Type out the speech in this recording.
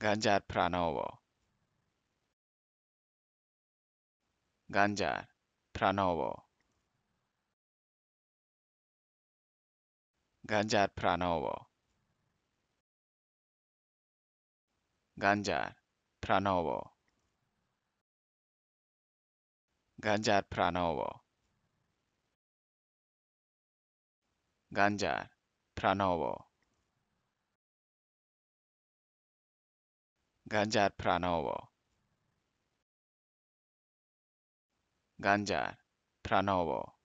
Ganjar Pranowo. Ganjar Pranowo. Ganjar Pranowo. Ganjar Pranowo. Ganjar Pranowo. Ganjar Ganjar Pranovo Ganjar Pranovo